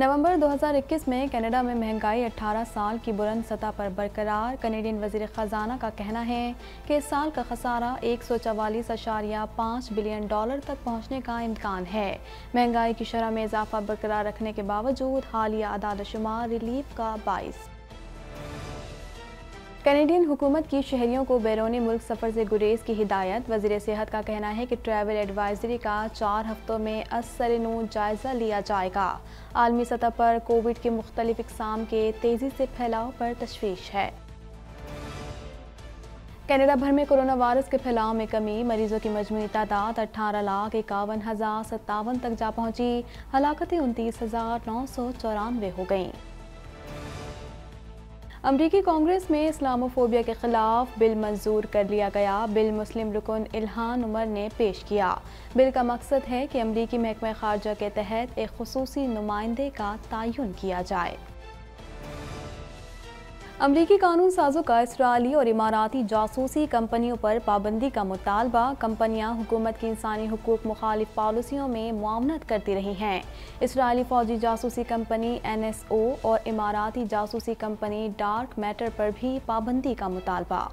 नवंबर 2021 में कनाडा में महंगाई 18 साल की बुलंद सतह पर बरकरार कनेडियन वजीर ख़जाना का कहना है कि इस साल का खसारा एक बिलियन डॉलर तक पहुंचने का इम्कान है महंगाई की शरह में इजाफा बरकरार रखने के बावजूद हालिया अदादशुमार शुमार रिलीफ का बाइस कैनेडियन हुकूमत की शहरियों को बैरून मुल्क सफ़र से गुरेज की हिदायत वजीर सेहत का कहना है कि ट्रैवल एडवाइजरी का चार हफ्तों में असर नू जायज़ा लिया जाएगा आलमी सतह पर कोविड के मुख्तलिफ इकसाम के तेज़ी से फैलाव पर तशवीश है कनाडा भर में कोरोना वायरस के फैलाव में कमी मरीजों की मजमू तादाद अठारह लाख इक्यावन हज़ार सत्तावन तक जा पहुंची हलाकतें उनतीस हज़ार नौ सौ चौरानवे हो गईं अमरीकी कांग्रेस में इस्लामोफोबिया के खिलाफ बिल मंजूर कर लिया गया बिल मुस्लिम रुकन इल्हान उमर ने पेश किया बिल का मकसद है कि अमरीकी महकमा खारजा के तहत एक खसूसी नुमाइंदे का तयन किया जाए अमरीकी कानून साजों का इसराइली और इमाराती जासूसी कंपनियों पर पाबंदी का मुतालबा कंपनियां हुकूमत की इंसानी हकूक मुखालिफ पॉलिसियों में मामनत करती रही हैं इसराइली फौजी जासूसी कंपनी एन एस ओ और इमाराती जासूसी कंपनी डार्क मैटर पर भी पाबंदी का मुतालबा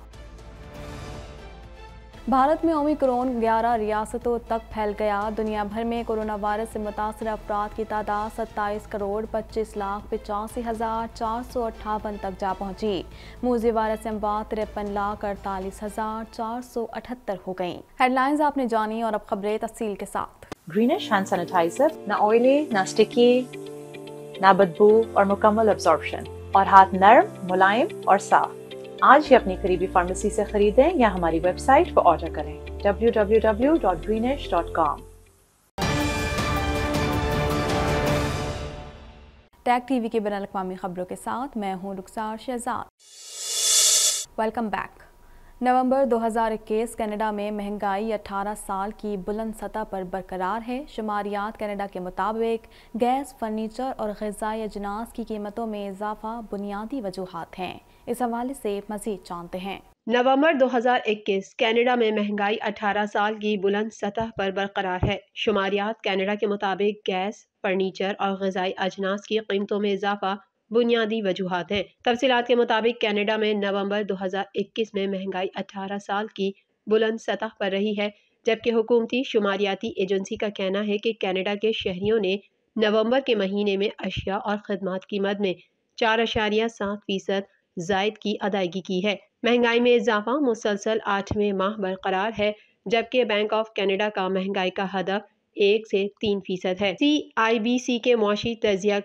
भारत में ओमिक्रोन 11 रियासतों तक फैल गया दुनिया भर में कोरोना वायरस से मुतासर अफराद की तादाद सत्ताईस करोड़ पच्चीस लाख पचासी हज़ार चार सौ अट्ठावन तक जा पहुंची मूजी वायरस से अमवात तिरपन लाख अड़तालीस हज़ार चार सौ अठहत्तर हो गई हेडलाइंस आपने जानी और अब खबरें तफसील के साथ ग्रीनिश हैंड सैनिटाइजर ना ऑयली ना स्टिकी ना बदबू और मुकम्मल और हाथ नर्म मुलायम और साफ आज ही अपनी करीबी फार्मेसी से खरीदें या हमारी वेबसाइट पर ऑर्डर करें www.greenish.com टैग टीवी के बैन खबरों के साथ मैं हूं Rukhsar Shahzad welcome back November 2021 Canada में महंगाई 18 साल की बुलंद सतह पर बरकरार है शुमारियात कनाडा के मुताबिक गैस फर्नीचर और गजाई अजनास की कीमतों में इजाफा बुनियादी वजूहत हैं इस हवाले से मजीद जानते हैं नवंबर 2021 कनाडा में महंगाई 18 साल की बुलंद सतह पर बरकरार है शुमारियात कनाडा के मुताबिक गैस फर्नीचर और गजाई अजनास की कीमतों में इजाफा बुनियादी वजूहत हैं तफसीत के मुताबिक कैनेडा में नवंबर 2021 में महंगाई 18 साल की बुलंद सतह पर रही है जबकि हुकूमती शुमारियाती एजेंसी का कहना है कि कैनेडा के शहरियों ने नवंबर के महीने में अशिया और खदमात की मद में चार अशारिया सात फीसद जायद की अदायगी की है महंगाई में इजाफा मुसलसल आठवें माह बरकरार है जबकि बैंक ऑफ कैनेडा का महंगाई का हदफ एक से तीन फीसद है सी आई बी सी के मुशी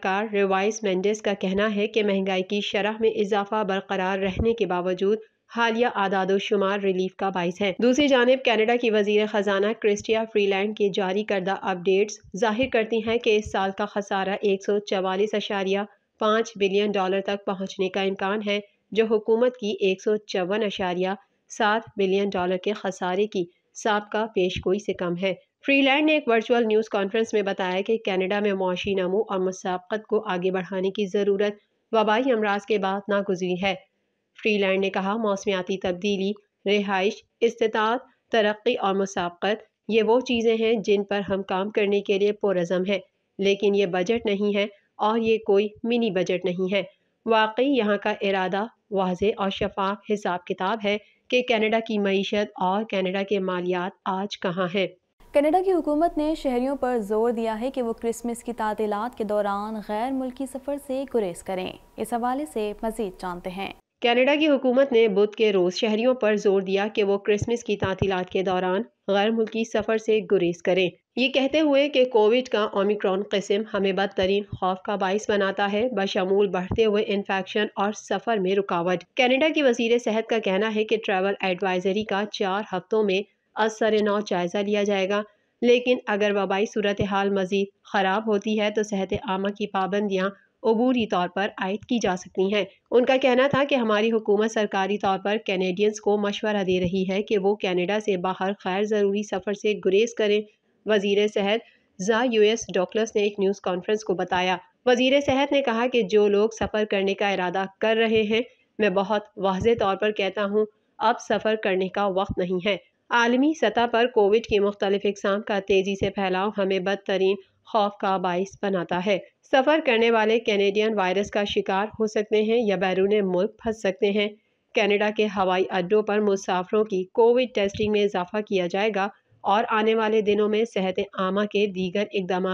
कार रिवाइस मेंडेस का कहना है कि महंगाई की शरह में इजाफा बरकरार रहने के बावजूद हालिया आदाद शुमार रिलीफ का बायस है दूसरी जानब कैनेडा की वजीर खजाना क्रिस्टिया फ्रीलैंड के जारी करदा अपडेट्स जाहिर करती हैं कि इस साल का खसारा एक सौ चवालीस अशारिया पाँच बिलियन डॉलर तक पहुँचने का इम्कान है जो हुकूमत की एक सौ चौवन अशारिया सात बिलियन डॉलर के खसारे की सबका पेश गोई से कम है फ्रीलैंड ने एक वर्चुअल न्यूज़ कॉन्फ्रेंस में बताया कि कनाडा में मुआशी नमो और मसाकत को आगे बढ़ाने की ज़रूरत वबाई अमराज के बाद गुजरी है फ्रीलैंड ने कहा मौसमियाती तब्दीली रिहाइश इस्तात तरक्की और मसाकत ये वो चीज़ें हैं जिन पर हम काम करने के लिए पुरज़म है लेकिन ये बजट नहीं है और ये कोई मिनी बजट नहीं है वाकई यहाँ का इरादा वाज और शफाफ हिसाब किताब है कि कनाडा की मीशत और कनाडा के मालियात आज कहाँ हैं कनाडा की हुकूमत ने शहरियों पर जोर दिया है कि वो क्रिसमस की तातीलत के दौरान गैर मुल्की सफ़र से गुरेज करें इस हवाले से मजीद जानते हैं कनाडा की हुकूमत ने बुध के रोज़ शहरियों पर जोर दिया कि वो क्रिसमस की तातीलत के दौरान गैर मुल्की सफ़र से गुरेज करें ये कहते हुए कि कोविड का ओमिक्रॉन किस्म हमें बदतरीन खौफ का बायस बनाता है बशमूल बढ़ते हुए इन्फेक्शन और सफ़र में रुकावट कनाडा की वजीर सेहत का कहना है कि ट्रैवल एडवाइजरी का चार हफ्तों में असर नौ जायज़ा लिया जाएगा लेकिन अगर वबाई सूरत हाल मज़ीद ख़राब होती है तो सेहत आमा की पाबंदियाँ अबूरी तौर पर आयद की जा सकती हैं उनका कहना था कि हमारी हुकूमत सरकारी तौर पर कैनेडियंस को मशवरा दे रही है कि वो कैनेडा से बाहर खैर ज़रूरी सफ़र से गुरेज करें वजीर सेहत ज़ा यूएस डॉक्टर्स ने एक न्यूज़ कॉन्फ्रेंस को बताया वजीर सेहत ने कहा कि जो लोग सफ़र करने का इरादा कर रहे हैं मैं बहुत वाज तौर पर कहता हूँ अब सफ़र करने का वक्त नहीं है आलमी सतह पर कोविड के मुख्तलिफ इकसाम का तेज़ी से फैलाव हमें बदतरीन खौफ का बायस बनाता है सफ़र करने वाले कैनेडियन वायरस का शिकार हो सकते हैं या बैरून मुल्क फंस सकते हैं कैनेडा के हवाई अड्डों पर मुसाफरों की कोविड टेस्टिंग में इजाफा किया जाएगा और आने वाले दिनों में सेहत आमा के दीगर इकदाम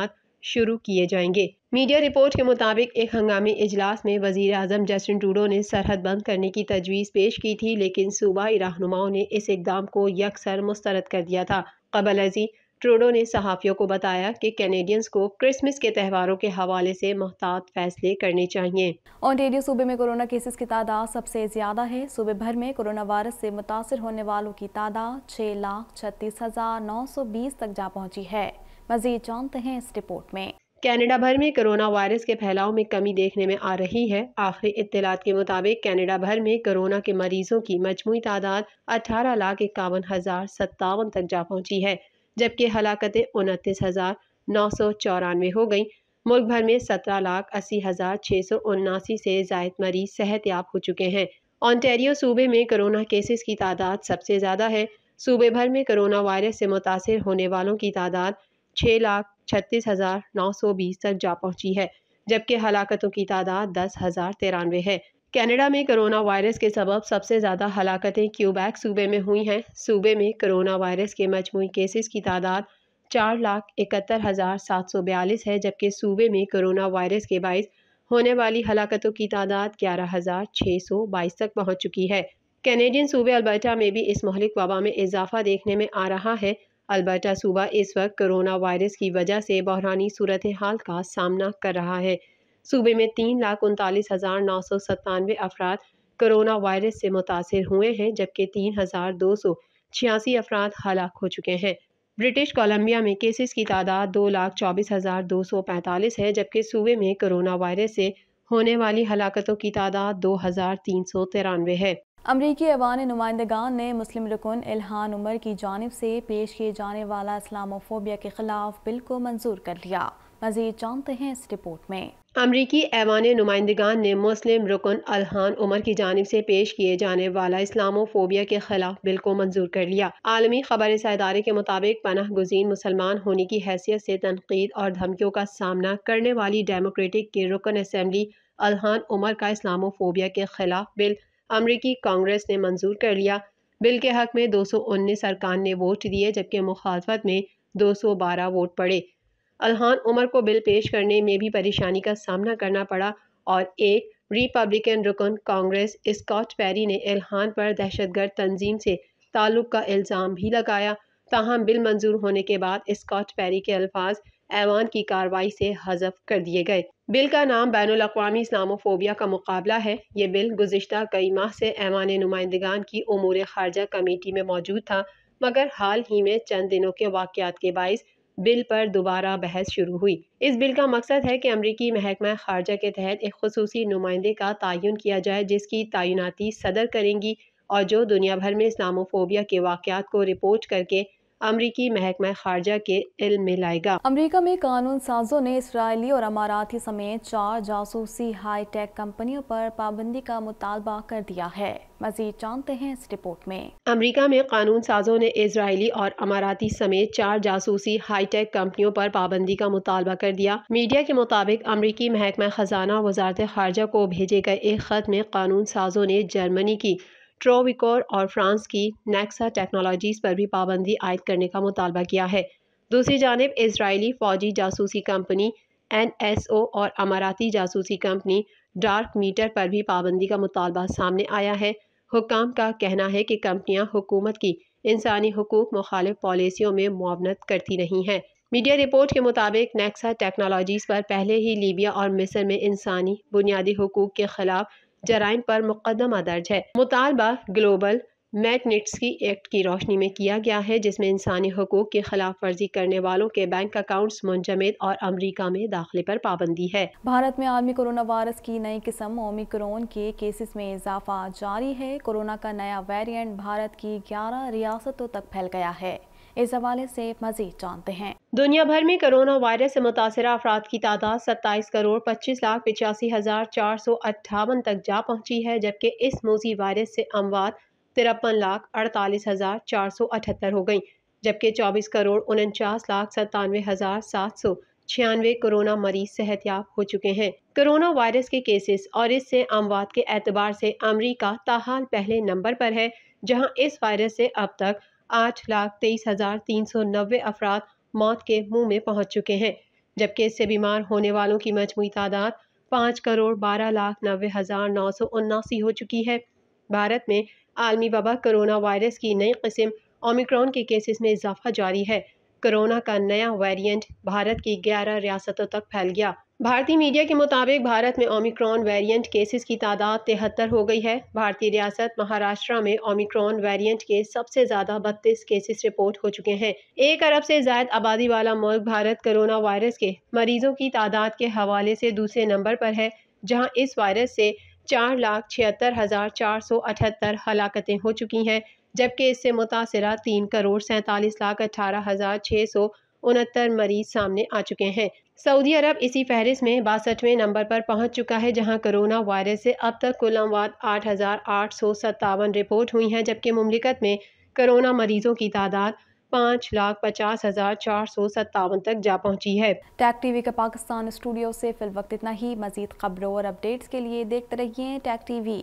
शुरू किए जाएंगे मीडिया रिपोर्ट के मुताबिक एक हंगामी इजलास में वजीर अजम जस्टिन टूडो ने सरहद बंद करने की तजवीज़ पेश की थी लेकिन सूबाई रहनुमाओं ने इस इकदाम को यकसर मुस्तरद कर दिया था कबल अजी ट्रूडो ने सहाफ़ियों को बताया कि कैनेडियंस को क्रिसमस के त्यौहारों के हवाले से महतात फैसले करने चाहिए ऑनटेरियो सूबे में कोरोना केसेस की तादाद सबसे ज़्यादा है सूबे भर में कोरोना वायरस से मुतासर होने वालों की तादाद छः लाख छत्तीस हज़ार नौ सौ बीस तक जा पहुँची है मजीद जानते हैं इस रिपोर्ट में कनाडा भर में कोरोना वायरस के फैलाव में कमी देखने में आ रही है आखिरी इतलात के मुताबिक कनाडा भर में कोरोना के मरीजों की मजमू तादाद अठारह लाख इक्यावन हज़ार सत्तावन तक जा पहुंची है जबकि हलाकतें उनतीस हज़ार नौ सौ चौरानवे हो गई मुल्क भर में सत्रह लाख अस्सी हज़ार छः सौ उन्नासी से जायद मरीज सेहतयाब हो चुके हैं ऑनटेरियो सूबे में कोरोना केसेस की तादाद सबसे ज़्यादा है सूबे भर में कोरोना वायरस से मुतासर होने वालों की तादाद छः लाख छत्तीस हज़ार नौ सौ बीस तक जा पहुंची है जबकि हलाकतों की तादाद दस हज़ार तिरानवे है कनाडा में कोरोना वायरस के सबब सबसे ज़्यादा हलाकतें क्यूबैक सूबे में हुई हैं सूबे में कोरोना वायरस के मजमू केसेस की तादाद चार लाख इकहत्तर हज़ार सात सौ बयालीस है जबकि सूबे में कोरोना वायरस के बायस होने वाली हलाकतों की तादाद ग्यारह हज़ार छः सौ बाईस तक पहुँच चुकी है कैनेडियन सूबे अल्बर्टा में भी इस महलिक वबा में इजाफा देखने में आ रहा है अलबर्टा सूबा इस वक्त कोरोना वायरस की वजह से बहरानी सूरत हाल का सामना कर रहा है सूबे में तीन लाख उनतालीस हज़ार नौ सौ सत्तानवे अफराद करोना वायरस से मुतासर हुए हैं जबकि तीन हज़ार दो सौ छियासी अफराद हलाक हो चुके हैं ब्रिटिश कोलम्बिया में केसेस की तादाद दो लाख चौबीस हज़ार दो सौ पैंतालीस है जबकि सूबे में करोना वायरस से होने वाली हलाकतों की तादाद दो हज़ार तीन सौ तिरानवे है अमरीकी अवान नुमाइंदगान ने मुस्लिम रुकन इल्हान उमर की जानब से पेश किए जाने वाला इस्लामोफोबिया के खिलाफ बिल को मंजूर कर लिया मजीद जानते हैं इस रिपोर्ट में अमरीकी ऐवान नुमाइंदगान ने मुस्लिम रुकन अलहान उमर की जानब से पेश किए जाने वाला इस्लामोफोबिया के खिलाफ बिल को मंजूर कर लिया आलमी खबर इदारे के मुताबिक पनाह गुजीन मुसलमान होने की हैसियत से तनकीद और धमकियों का सामना करने वाली डेमोक्रेटिक के रुकन असम्बली अलहान उमर का इस्लामोफोबिया के खिलाफ बिल अमरीकी कांग्रेस ने मंजूर कर लिया बिल के हक में 219 अरकान ने वोट दिए जबकि मुखालफत में 212 वोट पड़े अलहान उमर को बिल पेश करने में भी परेशानी का सामना करना पड़ा और एक रिपब्लिकन रुकन कांग्रेस स्कॉट पैरी ने अलहान पर दहशतगर्द तंजीम से ताल्लुक़ का इल्ज़ाम भी लगाया ताहम बिल मंजूर होने के बाद स्कॉट पैरी के अल्फाज ऐवान की कार्रवाई से हजफ कर दिए गए बिल का नाम बैन अवी इस्लामोफोबिया का मुकाबला है ये बिल गुजशत कई माह से ऐवान नुमाइंदगान की उमूर खारजा कमेटी में मौजूद था मगर हाल ही में चंद दिनों के वाक़ात के बायस बिल पर दोबारा बहस शुरू हुई इस बिल का मकसद है कि अमरीकी महकमा खारजा के तहत एक खसूसी नुमाइंदे का तयन किया जाए जिसकी तैनाती सदर करेंगी और जो दुनिया भर में इस्लामोफोबिया के वाक़ को रिपोर्ट करके अमरीकी महकमा खारजा के इल्म में लाएगा अमरीका में कानून साजों ने इसराइली और अमाराती समेत चार जासूसी हाई टेक कंपनियों पर पाबंदी का मुतालबा कर दिया है मजीद जानते हैं इस रिपोर्ट में अमरीका में कानून साजों ने इसराइली और अमाराती समेत चार जासूसी हाई टेक कंपनियों पर पाबंदी का मुतालबा कर दिया मीडिया के मुताबिक अमरीकी महकमा खजाना वजारत खारजा को भेजे गए एक खत में कानून साजों ने जर्मनी की ट्रोविकोर और फ्रांस की नेक्सा टेक्नोलॉजीज़ पर भी पाबंदी आयद करने का मुतालबा किया है दूसरी जानब इसराइली फ़ौजी जासूसी कंपनी एन एस ओ और अमाराती जासूसी कंपनी डार्क मीटर पर भी पाबंदी का मुतालबा सामने आया है हुकाम का कहना है कि कंपनियां हुकूमत की इंसानी हकूक मुखालिफ पॉलिसियों में मुआवनत करती रही हैं मीडिया रिपोर्ट के मुताबिक नेक्सा टेक्नोलॉजीज़ पर पहले ही लीबिया और मिस्र में इंसानी बुनियादी हकूक के ख़िलाफ़ जराइम पर मुकदमा दर्ज है मुतालबा ग्लोबल की एक्ट की रोशनी में किया गया है जिसमें इंसानी हकूक की खिलाफ वर्जी करने वालों के बैंक अकाउंट्स मुंजमद और अमरीका में दाखिले पर पाबंदी है भारत में आलमी कोरोना वायरस की नई किस्म ओमिक्रोन के केसेस में इजाफा जारी है कोरोना का नया वेरिएंट भारत की ग्यारह रियासतों तक फैल गया है इस हवाले से मजीद जानते हैं दुनिया भर में कोरोना वायरस से मुतासर अफराद की तादाद सत्ताईस करोड़ पच्चीस लाख पिचासी हजार चार सौ अट्ठावन तक जा पहुंची है जबकि इस मोजी वायरस से अमवात तिरपन लाख अड़तालीस हजार चार सौ अठहत्तर हो गई जबकि चौबीस करोड़ उनचास लाख सत्तानवे हजार सात सौ छियानवे कोरोना मरीज सेहतियाब हो चुके हैं कोरोना वायरस के केसेस और इससे अमवात के एतबार से अमरीका ताहाल पहले नंबर पर है जहां इस वायरस से अब तक आठ लाख तेईस हज़ार तीन सौ नब्बे अफराद मौत के मुंह में पहुंच चुके हैं जबकि इससे बीमार होने वालों की मजमू तादाद पाँच करोड़ बारह लाख नब्बे हज़ार नौ सौ उन्नासी हो चुकी है भारत में आलमी वबा करोना वायरस की नई कस्म ओमिक्रॉन के केसेस में इजाफा जारी है कोरोना का नया वेरिएंट भारत की ग्यारह रियासतों तक फैल गया भारतीय मीडिया के मुताबिक भारत में ओमिक्रॉन वेरिएंट केसेस की तादाद तिहत्तर हो गई है भारतीय रियासत महाराष्ट्र में ओमिक्रॉन वेरिएंट के सबसे ज़्यादा बत्तीस केसेस रिपोर्ट हो चुके हैं एक अरब से ज्यादा आबादी वाला मुल्क भारत कोरोना वायरस के मरीजों की तादाद के हवाले से दूसरे नंबर पर है जहाँ इस वायरस से चार लाख छिहत्तर हज़ार चार सौ अठहत्तर हलाकतें हो चुकी हैं जबकि इससे मुतासरा तीन करोड़ सैंतालीस लाख अठारह हज़ार छः सौ उनहत्तर मरीज सामने आ चुके हैं सऊदी अरब इसी फहरिस्त में बासठवें नंबर पर पहुंच चुका है जहां कोरोना वायरस से अब तक कुल अमवात आठ हज़ार आठ सौ सत्तावन रिपोर्ट हुई हैं जबकि ममलिकत में कोरोना मरीजों की तादाद पाँच लाख पचास हज़ार चार सौ सत्तावन तक जा पहुंची है टैक टीवी के पाकिस्तान स्टूडियो से फिल वक्त इतना ही मजीद खबरों और अपडेट्स के लिए देखते रहिए टैक टीवी